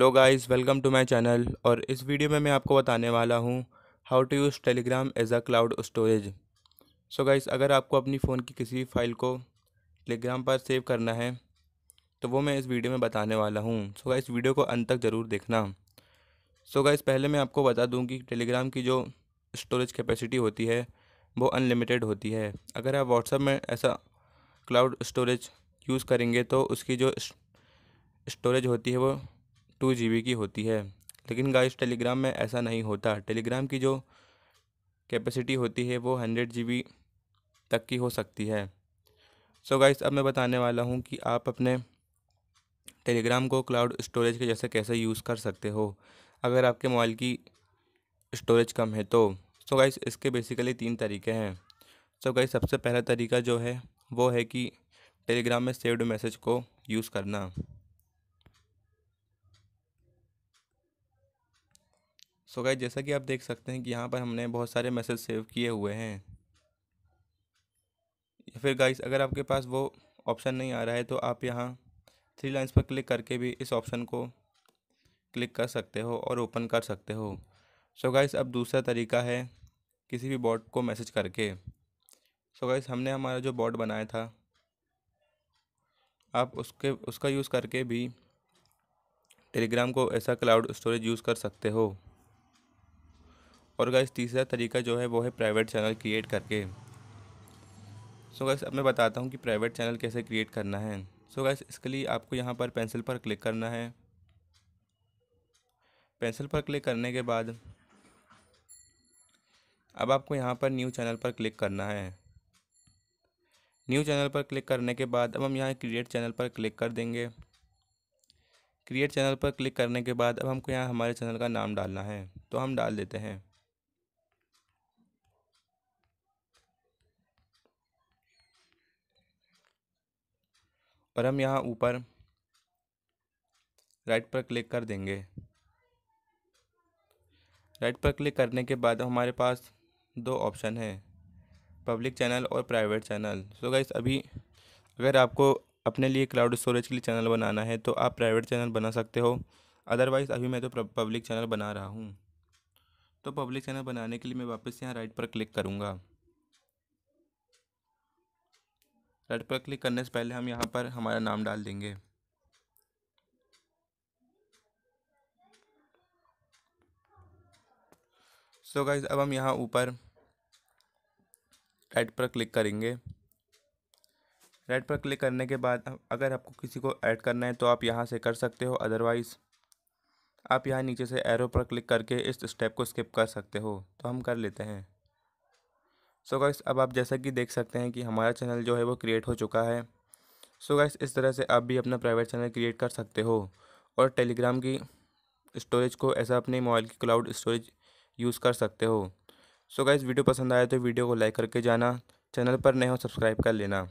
hello guys welcome to my channel और इस video में मैं आपको बताने वाला हूँ how to use Telegram as a cloud storage so guys अगर आपको अपनी फ़ोन की किसी भी फाइल को टेलीग्राम पर सेव करना है तो वो मैं इस वीडियो में बताने वाला हूँ सो so गाइस वीडियो को अंत तक ज़रूर देखना सो so गाइस पहले मैं आपको बता दूँ कि टेलीग्राम की जो स्टोरेज कैपेसिटी होती है वो अनलिमिटेड होती है अगर आप व्हाट्सएप में ऐसा क्लाउड स्टोरेज यूज़ करेंगे तो उसकी जो स्टोरेज होती है वो टू जी की होती है लेकिन गाइस टेलीग्राम में ऐसा नहीं होता टेलीग्राम की जो कैपेसिटी होती है वो हंड्रेड जी तक की हो सकती है सो so गाइस अब मैं बताने वाला हूँ कि आप अपने टेलीग्राम को क्लाउड स्टोरेज के जैसे कैसे यूज़ कर सकते हो अगर आपके मोबाइल की स्टोरेज कम है तो सो so गाइस इसके बेसिकली तीन तरीके हैं सो so गाइस सबसे पहला तरीका जो है वो है कि टेलीग्राम में सेव्ड मैसेज को यूज़ करना सो गाइज जैसा कि आप देख सकते हैं कि यहाँ पर हमने बहुत सारे मैसेज सेव किए हुए हैं या फिर गाइज अगर आपके पास वो ऑप्शन नहीं आ रहा है तो आप यहाँ थ्री लाइन्स पर क्लिक करके भी इस ऑप्शन को क्लिक कर सकते हो और ओपन कर सकते हो सो गाइज अब दूसरा तरीका है किसी भी बॉट को मैसेज करके सो so गाइस हमने हमारा जो बॉट बनाया था आप उसके उसका यूज़ करके भी टेलीग्राम को ऐसा क्लाउड स्टोरेज यूज़ कर सकते हो और गैस तीसरा तरीका जो है वो है प्राइवेट चैनल क्रिएट करके सो so गैस अब मैं बताता हूँ कि प्राइवेट चैनल कैसे क्रिएट करना है सो so गैस इसके लिए आपको यहाँ पर पेंसिल पर क्लिक करना है पेंसिल पर क्लिक करने के बाद अब आपको यहाँ पर न्यू चैनल पर क्लिक करना है न्यू चैनल पर क्लिक करने के बाद अब हम यहाँ क्रिएट चैनल पर क्लिक कर देंगे क्रिएट चैनल पर क्लिक करने के बाद अब हमको यहाँ हमारे चैनल का नाम डालना है तो हम डाल देते हैं और हम यहाँ ऊपर राइट पर क्लिक कर देंगे राइट पर क्लिक करने के बाद हमारे पास दो ऑप्शन हैं पब्लिक चैनल और प्राइवेट चैनल सो गाइस अभी अगर आपको अपने लिए क्लाउड स्टोरेज के लिए चैनल बनाना है तो आप प्राइवेट चैनल बना सकते हो अदरवाइज़ अभी मैं तो पब्लिक चैनल बना रहा हूँ तो पब्लिक चैनल बनाने के लिए मैं वापस यहाँ राइट पर क्लिक करूँगा रेड पर क्लिक करने से पहले हम यहाँ पर हमारा नाम डाल देंगे सो so गाइज अब हम यहाँ ऊपर ऐड पर क्लिक करेंगे रेड पर क्लिक करने के बाद अगर आपको किसी को ऐड करना है तो आप यहाँ से कर सकते हो अदरवाइज़ आप यहाँ नीचे से एरो पर क्लिक करके इस स्टेप को स्किप कर सकते हो तो हम कर लेते हैं सो गाइस अब आप जैसा कि देख सकते हैं कि हमारा चैनल जो है वो क्रिएट हो चुका है सो so गाइस इस तरह से आप भी अपना प्राइवेट चैनल क्रिएट कर सकते हो और टेलीग्राम की स्टोरेज को ऐसा अपने मोबाइल की क्लाउड स्टोरेज यूज़ कर सकते हो सो so गाइस वीडियो पसंद आया तो वीडियो को लाइक करके जाना चैनल पर नए हो सब्सक्राइब कर लेना